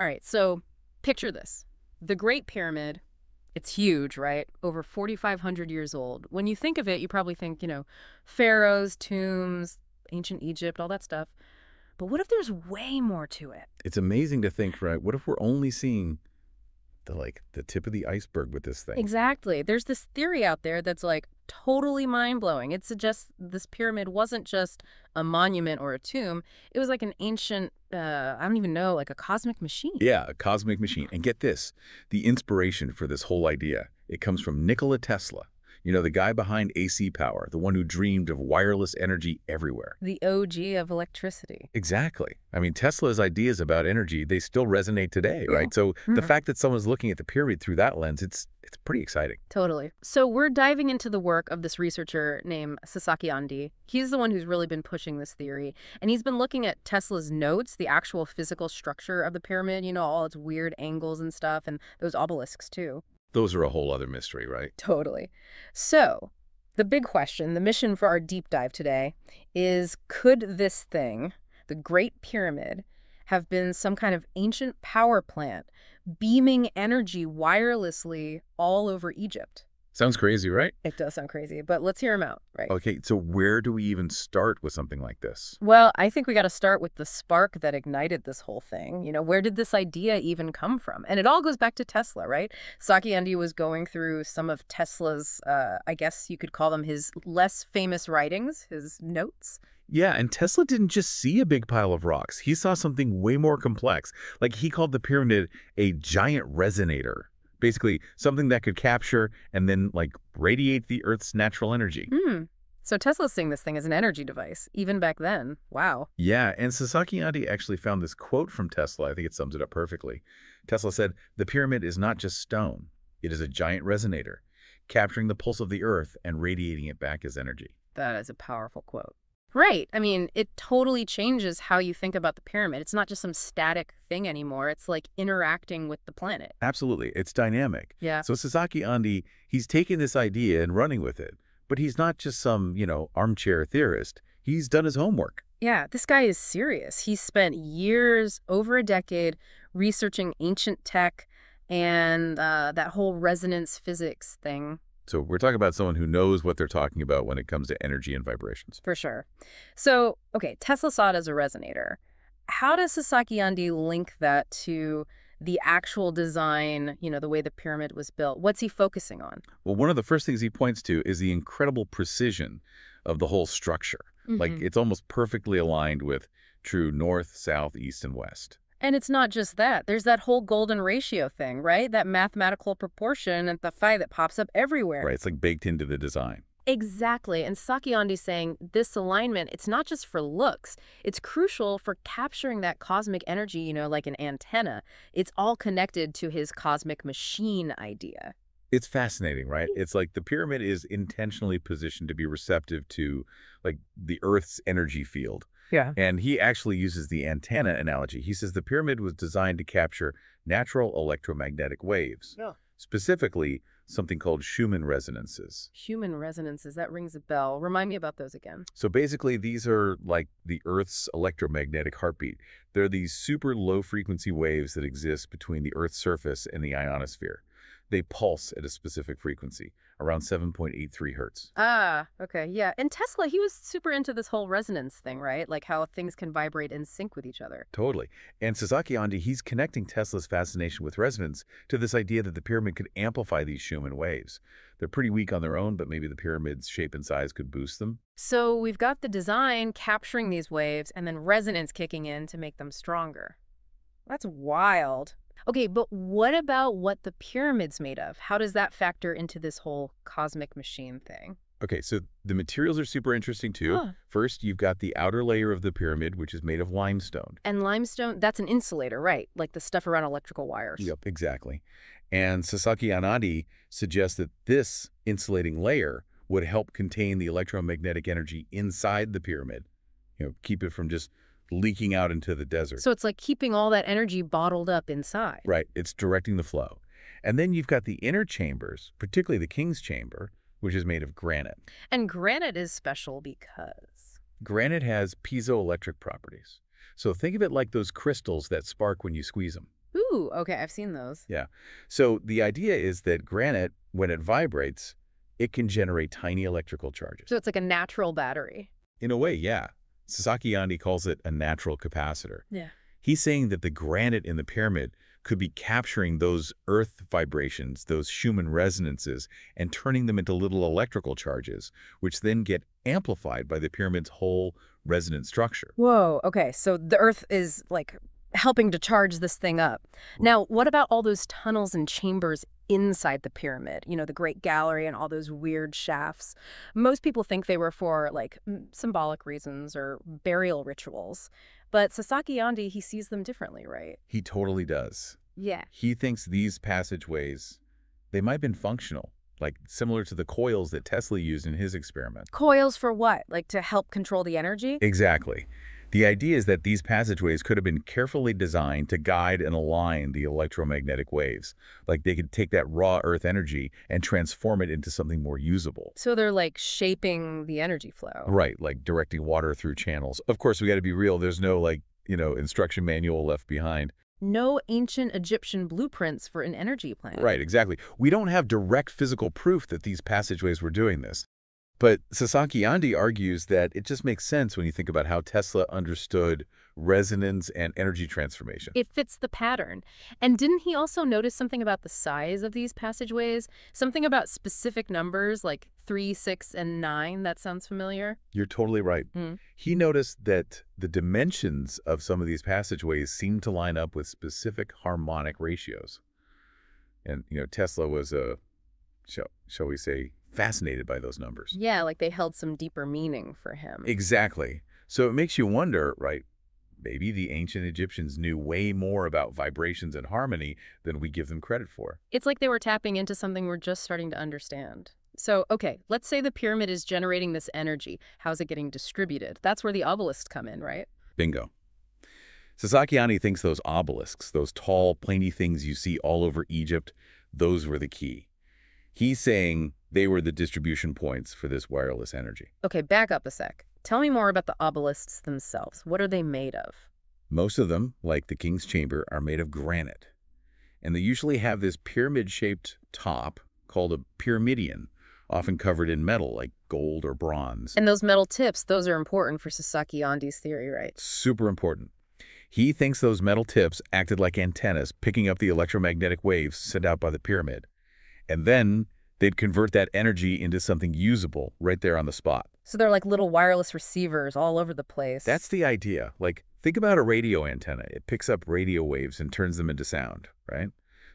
All right, so picture this. The Great Pyramid, it's huge, right? Over 4,500 years old. When you think of it, you probably think, you know, pharaohs, tombs, ancient Egypt, all that stuff. But what if there's way more to it? It's amazing to think, right? What if we're only seeing the like the tip of the iceberg with this thing? Exactly. There's this theory out there that's like totally mind blowing. It suggests this pyramid wasn't just a monument or a tomb, it was like an ancient, uh, I don't even know, like a cosmic machine. Yeah, a cosmic machine. And get this the inspiration for this whole idea. It comes from Nikola Tesla, you know, the guy behind AC Power, the one who dreamed of wireless energy everywhere. The OG of electricity. Exactly. I mean, Tesla's ideas about energy, they still resonate today, right? So mm -hmm. the mm-hmm. fact that someone's looking at the period through that lens, it's it's pretty exciting. Totally. So we're diving into the work of this researcher named Sasaki Andi. He's the one who's really been pushing this theory, and he's been looking at Tesla's notes, the actual physical structure of the pyramid, you know, all its weird angles and stuff, and those obelisks too. Those are a whole other mystery, right? Totally. So the big question, the mission for our deep dive today is could this thing, the Great Pyramid, have been some kind of ancient power plant beaming energy wirelessly all over Egypt? Sounds crazy, right? It does sound crazy, but let's hear them out, right? Okay, so where do we even start with something like this? Well, I think we got to start with the spark that ignited this whole thing. You know, where did this idea even come from? And it all goes back to Tesla, right? Andy was going through some of Tesla's, uh, I guess you could call them his less famous writings, his notes. Yeah, and Tesla didn't just see a big pile of rocks. He saw something way more complex. Like he called the pyramid a giant resonator. Basically, something that could capture and then like radiate the Earth's natural energy. Mm. So Tesla's seeing this thing as an energy device, even back then. Wow. Yeah, and Sasaki actually found this quote from Tesla. I think it sums it up perfectly. Tesla said, the pyramid is not just stone. It is a giant resonator, capturing the pulse of the earth and radiating it back as energy. That is a powerful quote. Right. I mean, it totally changes how you think about the pyramid. It's not just some static thing anymore. It's like interacting with the planet. Absolutely. It's dynamic. Yeah. So Sasaki Andi, he's taking this idea and running with it. But he's not just some, you know, armchair theorist. He's done his homework. Yeah, this guy is serious. He spent years, over a decade, researching ancient tech and uh, that whole resonance physics thing. So we're talking about someone who knows what they're talking about when it comes to energy and vibrations. For sure. So, okay, Tesla saw it as a resonator. How does Sasaki Andi link that to the actual design, you know, the way the pyramid was built? What's he focusing on? Well, one of the first things he points to is the incredible precision of the whole structure. Mm -hmm. Like mm-hmm. it's almost perfectly aligned with true north, south, east, and west. And it's not just that. There's that whole golden ratio thing, right? That mathematical proportion and the phi that pops up everywhere. Right, it's like baked into the design. Exactly. And Sakyondi's saying this alignment, it's not just for looks. It's crucial for capturing that cosmic energy, you know, like an antenna. It's all connected to his cosmic machine idea. It's fascinating, right? Mm. It's like the pyramid is intentionally positioned to be receptive to like the Earth's energy field yeah. And he actually uses the antenna analogy. He says the pyramid was designed to capture natural electromagnetic waves. Yeah. Specifically, something called Schumann resonances. Schumann resonances, that rings a bell. Remind me about those again. So basically, these are like the Earth's electromagnetic heartbeat. They're these super low frequency waves that exist between the Earth's surface and the ionosphere. They pulse at a specific frequency, around 7.83 hertz. Ah, okay. Yeah. And Tesla, he was super into this whole resonance thing, right? Like how things can vibrate in sync with each other. Totally. And Sasaki Andi, he's connecting Tesla's fascination with resonance to this idea that the pyramid could amplify these Schumann waves. They're pretty weak on their own, but maybe the pyramid's shape and size could boost them. So we've got the design capturing these waves and then resonance kicking in to make them stronger. That's wild. Okay, but what about what the pyramid's made of? How does that factor into this whole cosmic machine thing? Okay, so the materials are super interesting too. Huh. First, you've got the outer layer of the pyramid, which is made of limestone. And limestone, that's an insulator, right? Like the stuff around electrical wires. Yep, exactly. And Sasaki Anadi suggests that this insulating layer would help contain the electromagnetic energy inside the pyramid, you know, keep it from just leaking out into the desert. So it's like keeping all that energy bottled up inside. Right. It's directing the flow. And then you've got the inner chambers, particularly the king's chamber, which is made of granite. And granite is special because? Granite has piezoelectric properties. So think of it like those crystals that spark when you squeeze them. Ooh, okay, I've seen those. Yeah. So the idea is that granite, when it vibrates, it can generate tiny electrical charges. So it's like a natural battery. In a way, yeah. Sasakiani calls it a natural capacitor. Yeah. He's saying that the granite in the pyramid could be capturing those earth vibrations, those Schumann resonances, and turning them into little electrical charges, which then get amplified by the pyramid's whole resonant structure. Whoa, okay. So the earth is like helping to charge this thing up. Now, what about all those tunnels and chambers inside the pyramid, you know, the Great Gallery and all those weird shafts. Most people think they were for like symbolic reasons or burial rituals. But Sasaki Yandi he sees them differently, right? He totally does. Yeah. He thinks these passageways, they might have been functional, like similar to the coils that Tesla used in his experiment. Coils for what? Like to help control the energy? Exactly. Exactly. The idea is that these passageways could have been carefully designed to guide and align the electromagnetic waves. Like they could take that raw earth energy and transform it into something more usable. So they're like shaping the energy flow. Right, like directing water through channels. Of course, we got to be real. There's no like, you know, instruction manual left behind no ancient Egyptian blueprints for an energy plant. Right, exactly. We don't have direct physical proof that these passageways were doing this. But Sasaki Andi argues that it just makes sense when you think about how Tesla understood resonance and energy transformation. It fits the pattern. And didn't he also notice something about the size of these passageways? Something about specific numbers like 3, 6, and 9? That sounds familiar. You're totally right. Mm. He noticed that the dimensions of some of these passageways seemed to line up with specific harmonic ratios. And, you know, Tesla was a, shall, shall we say, fascinated by those numbers. Yeah, like they held some deeper meaning for him. Exactly. So it makes you wonder, right, maybe the ancient Egyptians knew way more about vibrations and harmony than we give them credit for. It's like they were tapping into something we're just starting to understand. So, okay, let's say the pyramid is generating this energy. How's it getting distributed? That's where the obelisks come in, right? Bingo. Sasakiani thinks those obelisks, those tall, plainy things you see all over Egypt, those were the key. He's saying they were the distribution points for this wireless energy. Okay, back up a sec. Tell me more about the obelisks themselves. What are they made of? Most of them, like the King's Chamber, are made of granite. And they usually have this pyramid-shaped top called a pyramidion, often covered in metal like gold or bronze. And those metal tips, those are important for Sasaki Andi's theory, right? Super important. He thinks those metal tips acted like antennas, picking up the electromagnetic waves sent out by the pyramid. And then they'd convert that energy into something usable right there on the spot. So they're like little wireless receivers all over the place. That's the idea. Like, think about a radio antenna. It picks up radio waves and turns them into sound, right?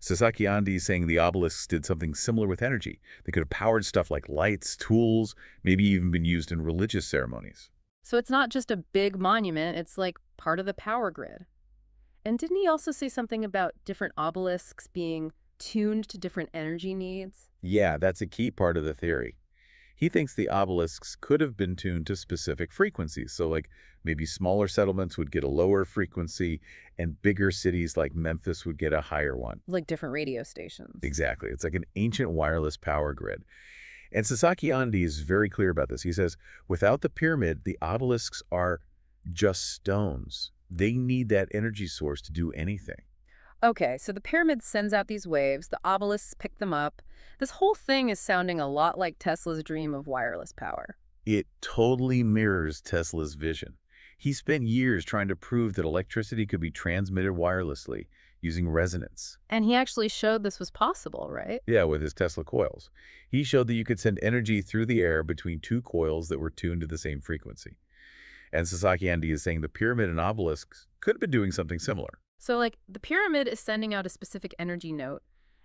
Sasaki Andi is saying the obelisks did something similar with energy. They could have powered stuff like lights, tools, maybe even been used in religious ceremonies. So it's not just a big monument, it's like part of the power grid. And didn't he also say something about different obelisks being tuned to different energy needs? Yeah, that's a key part of the theory. He thinks the obelisks could have been tuned to specific frequencies. So like maybe smaller settlements would get a lower frequency and bigger cities like Memphis would get a higher one. Like different radio stations. Exactly. It's like an ancient wireless power grid. And Sasaki Andi is very clear about this. He says, without the pyramid, the obelisks are just stones. They need that energy source to do anything. Okay, so the pyramid sends out these waves, the obelisks pick them up. This whole thing is sounding a lot like Tesla's dream of wireless power. It totally mirrors Tesla's vision. He spent years trying to prove that electricity could be transmitted wirelessly using resonance. And he actually showed this was possible, right? Yeah, with his Tesla coils. He showed that you could send energy through the air between two coils that were tuned to the same frequency. And Sasaki Andy is saying the pyramid and obelisks could have been doing something similar. So like the pyramid is sending out a specific energy note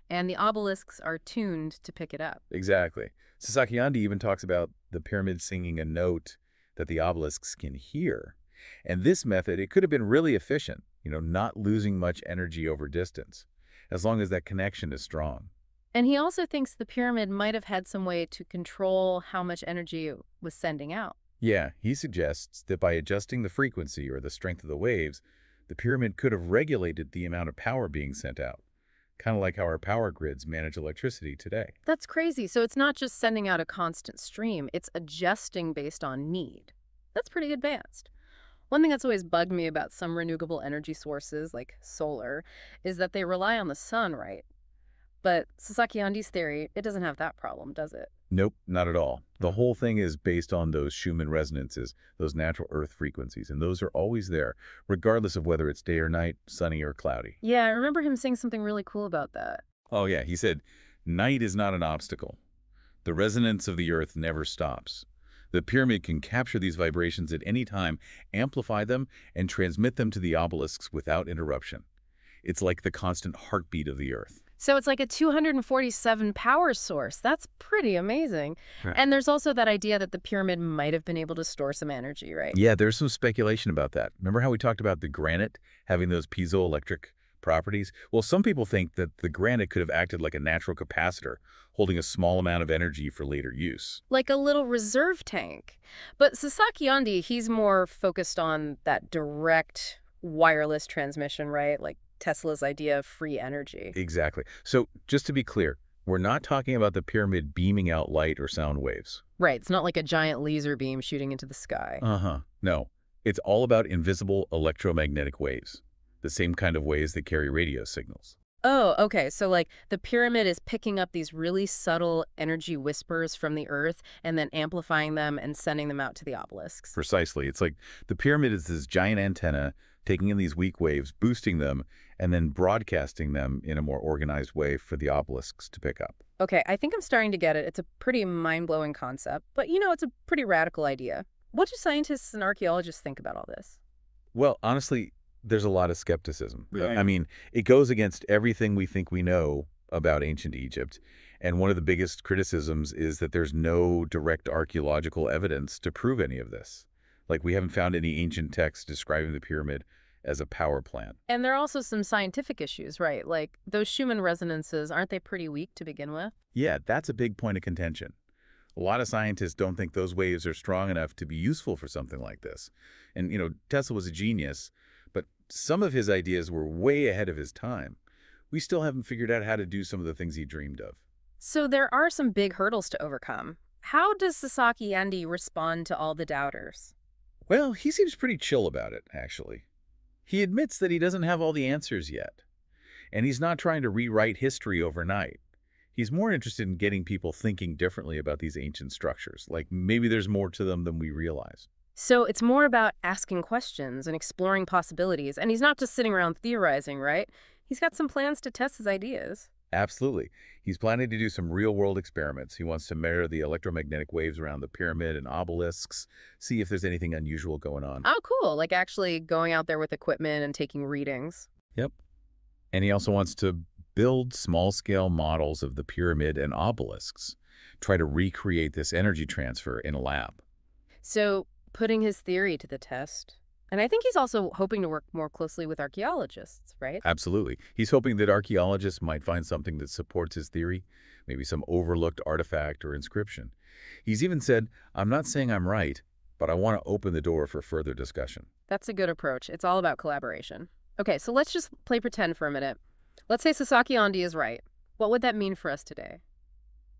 and the obelisks are tuned to pick it up. Exactly. Sasakiandi even talks about the pyramid singing a note that the obelisks can hear. And this method, it could have been really efficient, you know, not losing much energy over distance, as long as that connection is strong. And he also thinks the pyramid might have had some way to control how much energy it was sending out. Yeah, he suggests that by adjusting the frequency or the strength of the waves, the pyramid could have regulated the amount of power being sent out, kind of like how our power grids manage electricity today. That's crazy. So it's not just sending out a constant stream, it's adjusting based on need. That's pretty advanced. One thing that's always bugged me about some renewable energy sources, like solar, is that they rely on the sun, right? But Sasaki theory, it doesn't have that problem, does it? Nope, not at all. The mm. whole thing is based on those Schumann resonances, those natural earth frequencies, and those are always there, regardless of whether it's day or night, sunny or cloudy. Yeah, I remember him saying something really cool about that. Oh yeah, he said, night is not an obstacle. The resonance of the earth never stops. The pyramid can capture these vibrations at any time, amplify them, and transmit them to the obelisks without interruption. It's like the constant heartbeat of the earth. So it's like a 247 power source. That's pretty amazing. Right. And there's also that idea that the pyramid might have been able to store some energy, right? Yeah, there's some speculation about that. Remember how we talked about the granite having those piezoelectric properties? Well, some people think that the granite could have acted like a natural capacitor, holding a small amount of energy for later use. Like a little reserve tank. But Sasaki Andi, he's more focused on that direct wireless transmission, right? Like Tesla's idea of free energy. Exactly. So just to be clear, we're not talking about the pyramid beaming out light or sound waves. Right. It's not like a giant laser beam shooting into the sky. Uh-huh. No. It's all about invisible electromagnetic waves, the same kind of waves that carry radio signals. Oh, okay. So like the pyramid is picking up these really subtle energy whispers from the earth and then amplifying them and sending them out to the obelisks. Precisely. It's like the pyramid is this giant antenna taking in these weak waves, boosting them, and then broadcasting them in a more organized way for the obelisks to pick up. Okay, I think I'm starting to get it. It's a pretty mind-blowing concept, but you know, it's a pretty radical idea. What do scientists and archaeologists think about all this? Well, honestly, there's a lot of skepticism. Yeah. Uh, I mean, it goes against everything we think we know about ancient Egypt. And one of the biggest criticisms is that there's no direct archaeological evidence to prove any of this. Like, we haven't found any ancient texts describing the pyramid as a power plant. And there are also some scientific issues, right? Like those Schumann resonances, aren't they pretty weak to begin with? Yeah, that's a big point of contention. A lot of scientists don't think those waves are strong enough to be useful for something like this. And, you know, Tesla was a genius, but some of his ideas were way ahead of his time. We still haven't figured out how to do some of the things he dreamed of. So there are some big hurdles to overcome. How does Sasaki Andy respond to all the doubters? Well, he seems pretty chill about it, actually. He admits that he doesn't have all the answers yet. And he's not trying to rewrite history overnight. He's more interested in getting people thinking differently about these ancient structures, like maybe there's more to them than we realize. So it's more about asking questions and exploring possibilities. And he's not just sitting around theorizing, right? He's got some plans to test his ideas. Absolutely. He's planning to do some real-world experiments. He wants to measure the electromagnetic waves around the pyramid and obelisks, see if there's anything unusual going on. Oh, cool. Like actually going out there with equipment and taking readings. Yep. And he also wants to build small-scale models of the pyramid and obelisks, try to recreate this energy transfer in a lab. So putting his theory to the test. And I think he's also hoping to work more closely with archaeologists, right? Absolutely. He's hoping that archaeologists might find something that supports his theory, maybe some overlooked artifact or inscription. He's even said, I'm not saying I'm right, but I want to open the door for further discussion. That's a good approach. It's all about collaboration. Okay, so let's just play pretend for a minute. Let's say Sasaki Andi is right. What would that mean for us today?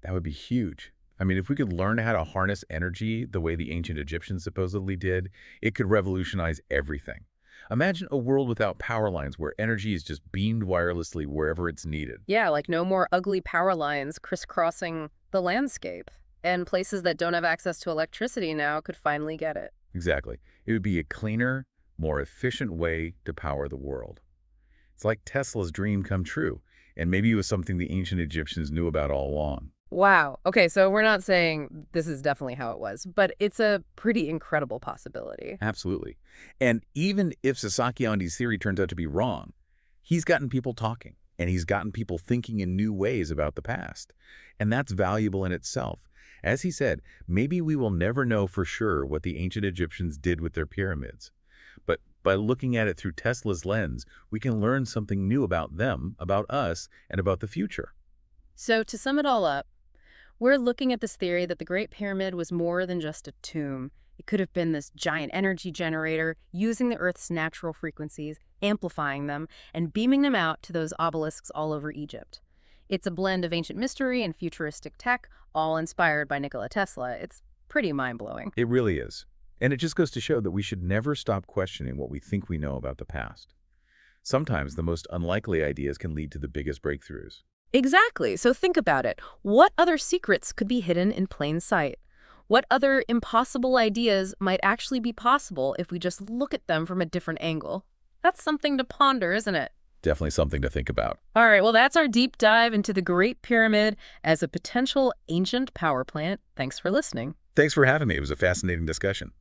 That would be huge. I mean, if we could learn how to harness energy the way the ancient Egyptians supposedly did, it could revolutionize everything. Imagine a world without power lines where energy is just beamed wirelessly wherever it's needed. Yeah, like no more ugly power lines crisscrossing the landscape. And places that don't have access to electricity now could finally get it. Exactly. It would be a cleaner, more efficient way to power the world. It's like Tesla's dream come true, and maybe it was something the ancient Egyptians knew about all along. Wow. Okay, so we're not saying this is definitely how it was, but it's a pretty incredible possibility. Absolutely. And even if Sasaki Andi's theory turns out to be wrong, he's gotten people talking and he's gotten people thinking in new ways about the past. And that's valuable in itself. As he said, maybe we will never know for sure what the ancient Egyptians did with their pyramids. But by looking at it through Tesla's lens, we can learn something new about them, about us, and about the future. So to sum it all up, we're looking at this theory that the Great Pyramid was more than just a tomb. It could have been this giant energy generator using the Earth's natural frequencies, amplifying them, and beaming them out to those obelisks all over Egypt. It's a blend of ancient mystery and futuristic tech, all inspired by Nikola Tesla. It's pretty mind-blowing. It really is. And it just goes to show that we should never stop questioning what we think we know about the past. Sometimes the most unlikely ideas can lead to the biggest breakthroughs. Exactly. So think about it. What other secrets could be hidden in plain sight? What other impossible ideas might actually be possible if we just look at them from a different angle? That's something to ponder, isn't it? Definitely something to think about. All right, well, that's our deep dive into the Great Pyramid as a potential ancient power plant. Thanks for listening. Thanks for having me. It was a fascinating discussion.